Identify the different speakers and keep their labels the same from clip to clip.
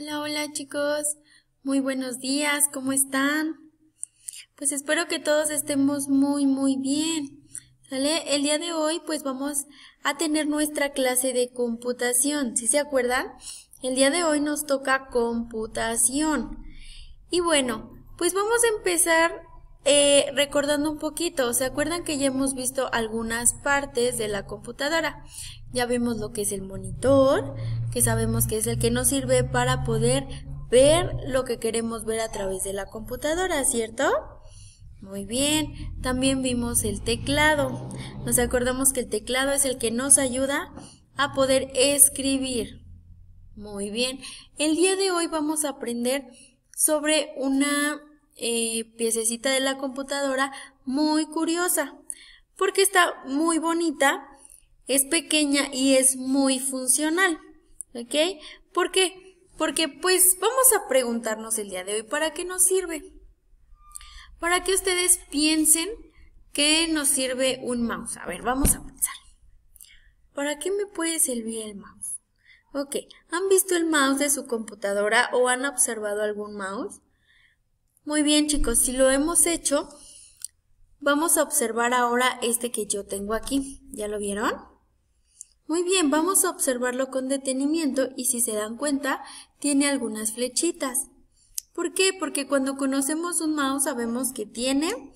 Speaker 1: Hola, hola chicos, muy buenos días, ¿cómo están? Pues espero que todos estemos muy, muy bien. ¿Sale? El día de hoy pues vamos a tener nuestra clase de computación, ¿sí se acuerdan? El día de hoy nos toca computación. Y bueno, pues vamos a empezar eh, recordando un poquito, ¿se acuerdan que ya hemos visto algunas partes de la computadora? Ya vimos lo que es el monitor, que sabemos que es el que nos sirve para poder ver lo que queremos ver a través de la computadora, ¿cierto? Muy bien, también vimos el teclado. Nos acordamos que el teclado es el que nos ayuda a poder escribir. Muy bien, el día de hoy vamos a aprender sobre una eh, piececita de la computadora muy curiosa, porque está muy bonita, es pequeña y es muy funcional, ¿ok? Porque, Porque pues vamos a preguntarnos el día de hoy, ¿para qué nos sirve? Para que ustedes piensen que nos sirve un mouse. A ver, vamos a pensar. ¿Para qué me puede servir el mouse? Ok, ¿han visto el mouse de su computadora o han observado algún mouse? Muy bien chicos, si lo hemos hecho, vamos a observar ahora este que yo tengo aquí. ¿Ya lo vieron? Muy bien, vamos a observarlo con detenimiento y si se dan cuenta, tiene algunas flechitas. ¿Por qué? Porque cuando conocemos un mouse sabemos que tiene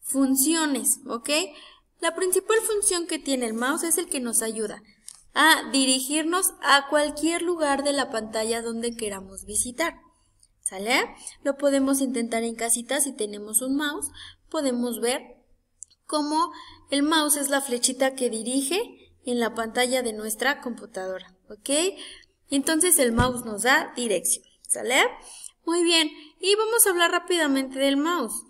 Speaker 1: funciones, ¿ok? La principal función que tiene el mouse es el que nos ayuda a dirigirnos a cualquier lugar de la pantalla donde queramos visitar. ¿Sale? Lo podemos intentar en casita si tenemos un mouse. Podemos ver cómo el mouse es la flechita que dirige en la pantalla de nuestra computadora. ¿Ok? Entonces el mouse nos da dirección. ¿Sale? Muy bien. Y vamos a hablar rápidamente del mouse.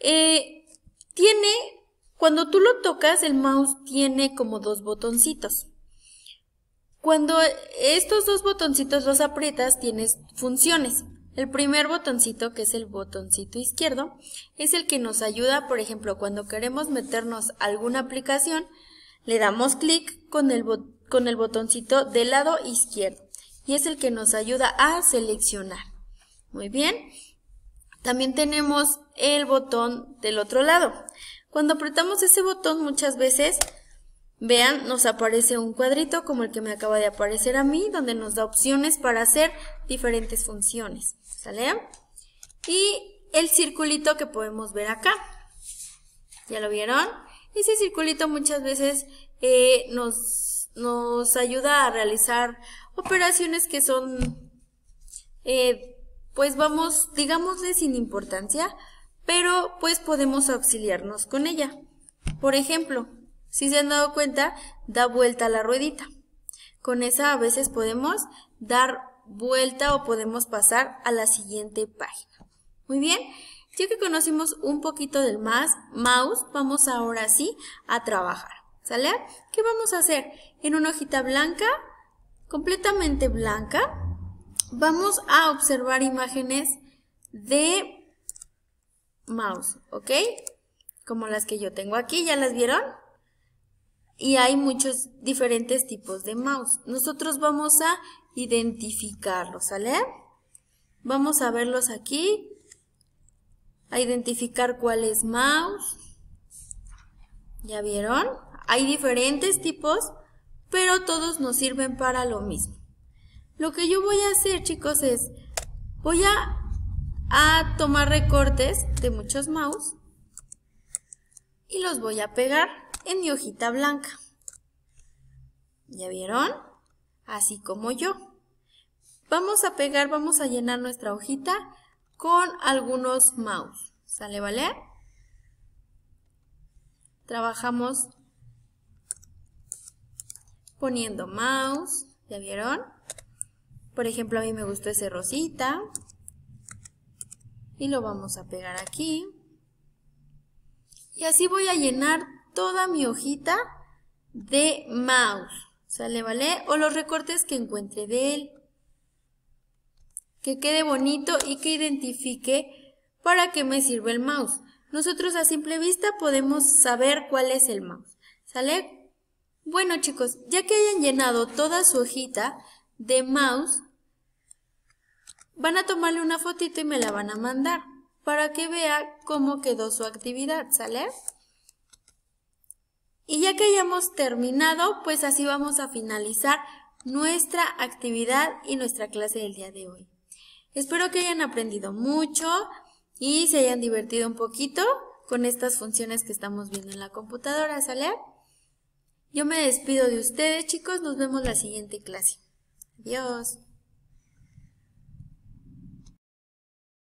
Speaker 1: Eh, tiene, cuando tú lo tocas, el mouse tiene como dos botoncitos. Cuando estos dos botoncitos los aprietas, tienes funciones. El primer botoncito, que es el botoncito izquierdo, es el que nos ayuda, por ejemplo, cuando queremos meternos a alguna aplicación, le damos clic con el, con el botoncito del lado izquierdo y es el que nos ayuda a seleccionar. Muy bien. También tenemos el botón del otro lado. Cuando apretamos ese botón muchas veces Vean, nos aparece un cuadrito como el que me acaba de aparecer a mí, donde nos da opciones para hacer diferentes funciones, ¿sale? Y el circulito que podemos ver acá, ¿ya lo vieron? Ese circulito muchas veces eh, nos, ayuda a realizar operaciones que son, eh, pues vamos, digámosle sin importancia, pero pues podemos auxiliarnos con ella. Por ejemplo, si se han dado cuenta, da vuelta a la ruedita. Con esa a veces podemos dar vuelta o podemos pasar a la siguiente página. Muy bien, ya que conocimos un poquito del más, mouse, vamos ahora sí a trabajar. ¿Sale? ¿Qué vamos a hacer? En una hojita blanca, completamente blanca, vamos a observar imágenes de mouse, ¿ok? Como las que yo tengo aquí, ¿ya las vieron? y hay muchos diferentes tipos de mouse. Nosotros vamos a identificarlos, ¿sale? Vamos a verlos aquí, a identificar cuál es mouse. ¿Ya vieron? Hay diferentes tipos, pero todos nos sirven para lo mismo. Lo que yo voy a hacer, chicos, es voy a, a tomar recortes de muchos mouse y los voy a pegar en mi hojita blanca. ¿Ya vieron? Así como yo. Vamos a pegar, vamos a llenar nuestra hojita con algunos mouse. ¿Sale, vale? Trabajamos poniendo mouse. ¿Ya vieron? Por ejemplo, a mí me gustó ese rosita. Y lo vamos a pegar aquí. Y así voy a llenar toda mi hojita de mouse. ¿Sale, vale? O los recortes que encuentre de él. Que quede bonito y que identifique para qué me sirve el mouse. Nosotros a simple vista podemos saber cuál es el mouse. ¿Sale? Bueno chicos, ya que hayan llenado toda su hojita de mouse, van a tomarle una fotito y me la van a mandar para que vea cómo quedó su actividad. ¿Sale? Y ya que hayamos terminado, pues así vamos a finalizar nuestra actividad y nuestra clase del día de hoy. Espero que hayan aprendido mucho y se hayan divertido un poquito con estas funciones que estamos viendo en la computadora, ¿sale? Yo me despido de ustedes, chicos. Nos vemos la siguiente clase. Adiós.